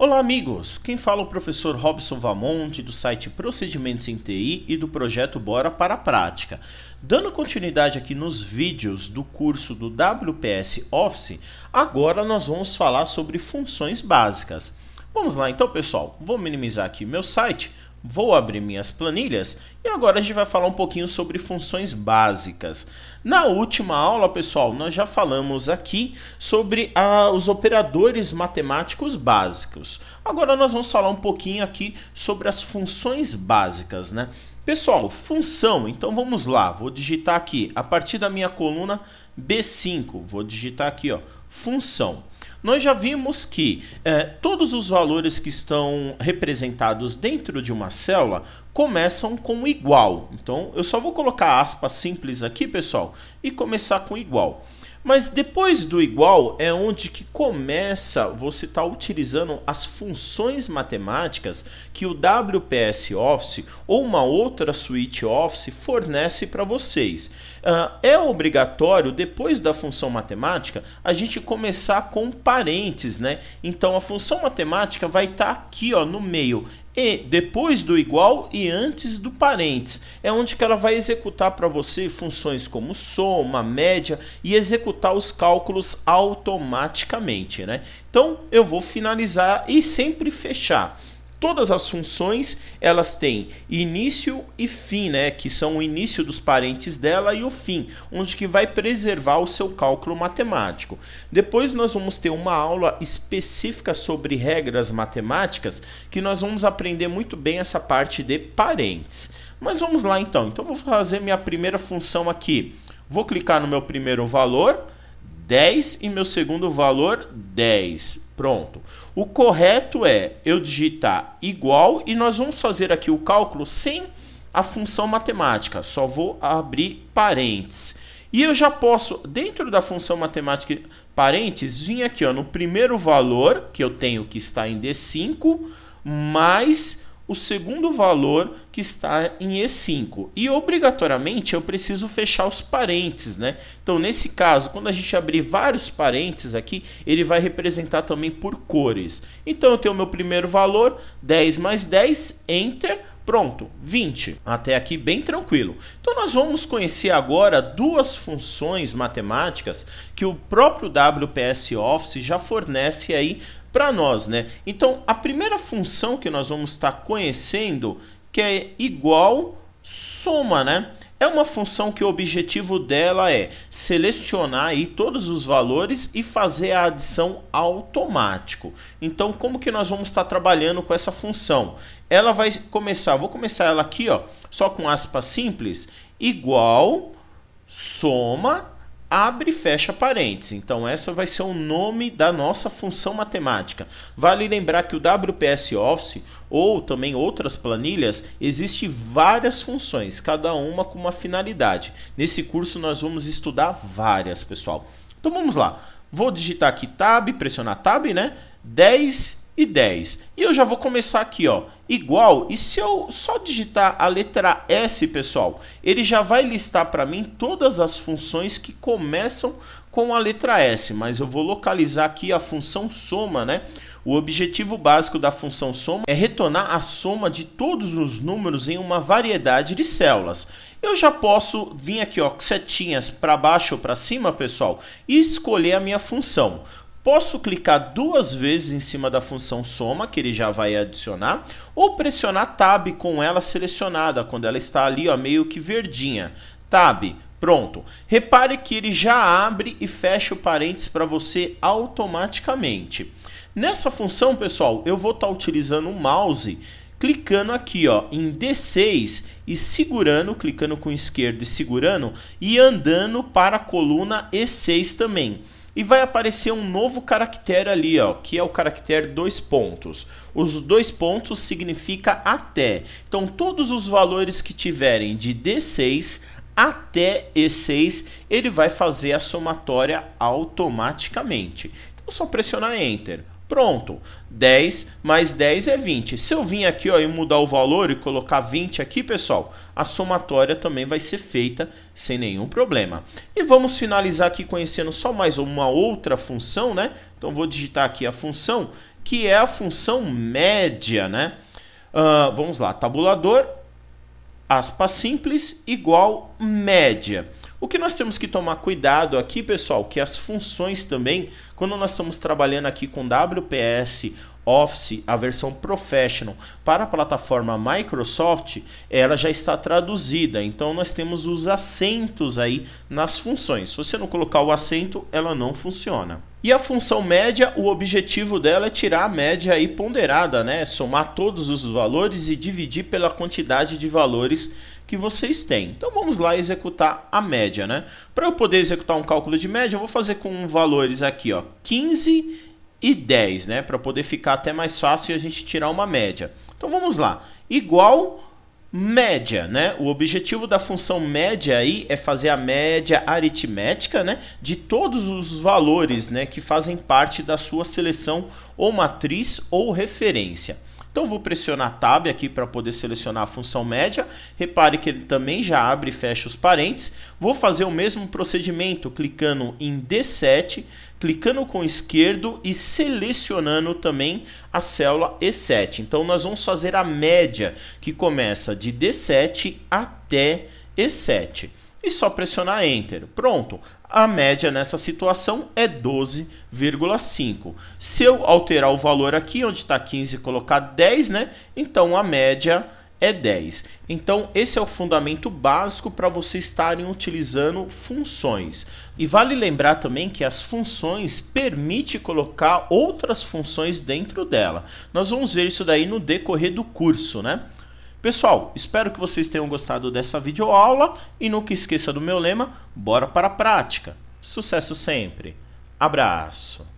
Olá, amigos! Quem fala é o professor Robson Vamonte, do site Procedimentos em TI e do projeto Bora para a Prática. Dando continuidade aqui nos vídeos do curso do WPS Office, agora nós vamos falar sobre funções básicas. Vamos lá, então, pessoal. Vou minimizar aqui meu site Vou abrir minhas planilhas e agora a gente vai falar um pouquinho sobre funções básicas. Na última aula, pessoal, nós já falamos aqui sobre a, ah, os operadores matemáticos básicos. Agora nós vamos falar um pouquinho aqui sobre as funções básicas, né? Pessoal, função, então vamos lá, vou digitar aqui, a partir da minha coluna B5, vou digitar aqui, ó, função nós já vimos que eh, todos os valores que estão representados dentro de uma célula começam com igual. Então, eu só vou colocar aspas simples aqui, pessoal, e começar com igual. Mas depois do igual é onde que começa você estar tá utilizando as funções matemáticas que o WPS Office ou uma outra suíte Office fornece para vocês. Uh, é obrigatório, depois da função matemática, a gente começar com parênteses, né? Então a função matemática vai estar tá aqui ó, no meio e depois do igual e antes do parentes. É onde que ela vai executar para você funções como soma, média e executar os cálculos automaticamente, né? Então eu vou finalizar e sempre fechar todas as funções elas têm início e fim, né? Que são o início dos parentes dela e o fim, onde que vai preservar o seu cálculo matemático. Depois nós vamos ter uma aula específica sobre regras matemáticas, que nós vamos aprender muito bem essa parte de parentes. Mas vamos lá então. Então vou fazer minha primeira função aqui. Vou clicar no meu primeiro valor, 10 e meu segundo valor 10. Pronto. O correto é eu digitar igual e nós vamos fazer aqui o cálculo sem a função matemática. Só vou abrir parênteses. E eu já posso, dentro da função matemática parênteses, vir aqui ó, no primeiro valor que eu tenho que está em D5, mais o segundo valor que está em E5. E obrigatoriamente eu preciso fechar os parênteses, né? Então, nesse caso, quando a gente abrir vários parênteses aqui, ele vai representar também por cores. Então, eu tenho o meu primeiro valor, 10 mais 10, enter Pronto, 20. Até aqui bem tranquilo. Então nós vamos conhecer agora duas funções matemáticas que o próprio WPS Office já fornece aí para nós, né? Então a primeira função que nós vamos estar tá conhecendo que é igual soma, né? É uma função que o objetivo dela é selecionar aí todos os valores e fazer a adição automático. Então, como que nós vamos estar trabalhando com essa função? Ela vai começar, vou começar ela aqui, ó, só com aspas simples, igual soma abre e fecha parênteses. Então, essa vai ser o nome da nossa função matemática. Vale lembrar que o WPS Office ou também outras planilhas, existem várias funções, cada uma com uma finalidade. Nesse curso, nós vamos estudar várias, pessoal. Então, vamos lá. Vou digitar aqui Tab, pressionar Tab, né? 10 e 10. E eu já vou começar aqui, ó, igual. E se eu só digitar a letra S, pessoal, ele já vai listar para mim todas as funções que começam com a letra S, mas eu vou localizar aqui a função soma, né? O objetivo básico da função soma é retornar a soma de todos os números em uma variedade de células. Eu já posso vir aqui, ó, setinhas para baixo ou para cima, pessoal, e escolher a minha função. Posso clicar duas vezes em cima da função soma, que ele já vai adicionar, ou pressionar Tab com ela selecionada, quando ela está ali ó, meio que verdinha. Tab, Pronto. Repare que ele já abre e fecha o parênteses para você automaticamente. Nessa função, pessoal, eu vou estar tá utilizando o mouse, clicando aqui ó, em D6 e segurando, clicando com esquerdo e segurando, e andando para a coluna E6 também e vai aparecer um novo caractere ali, ó, que é o caractere dois pontos. Os dois pontos significa até. Então todos os valores que tiverem de D6 até E6, ele vai fazer a somatória automaticamente. Então só pressionar enter. Pronto, 10 mais 10 é 20. Se eu vir aqui ó, e mudar o valor e colocar 20 aqui, pessoal, a somatória também vai ser feita sem nenhum problema. E vamos finalizar aqui conhecendo só mais uma outra função, né? Então vou digitar aqui a função, que é a função média, né? Uh, vamos lá, tabulador, aspa simples, igual média. O que nós temos que tomar cuidado aqui, pessoal, que as funções também, quando nós estamos trabalhando aqui com WPS Office, a versão Professional, para a plataforma Microsoft, ela já está traduzida. Então nós temos os acentos aí nas funções. Se você não colocar o acento, ela não funciona. E a função média, o objetivo dela é tirar a média aí ponderada, né? Somar todos os valores e dividir pela quantidade de valores que vocês têm. Então vamos lá executar a média, né? Para eu poder executar um cálculo de média, eu vou fazer com valores aqui, ó, 15 e 10, né? Para poder ficar até mais fácil a gente tirar uma média. Então vamos lá. Igual média, né? O objetivo da função média aí é fazer a média aritmética, né, de todos os valores, né, que fazem parte da sua seleção ou matriz ou referência. Então vou pressionar Tab aqui para poder selecionar a função média. Repare que ele também já abre e fecha os parênteses. Vou fazer o mesmo procedimento clicando em D7, clicando com o esquerdo e selecionando também a célula E7. Então nós vamos fazer a média que começa de D7 até E7 e só pressionar Enter. Pronto, a média nessa situação é 12,5. Se eu alterar o valor aqui, onde está 15 e colocar 10, né? então a média é 10. Então, esse é o fundamento básico para vocês estarem utilizando funções. E vale lembrar também que as funções permite colocar outras funções dentro dela. Nós vamos ver isso daí no decorrer do curso, né? Pessoal, espero que vocês tenham gostado dessa videoaula e nunca esqueça do meu lema, bora para a prática. Sucesso sempre! Abraço!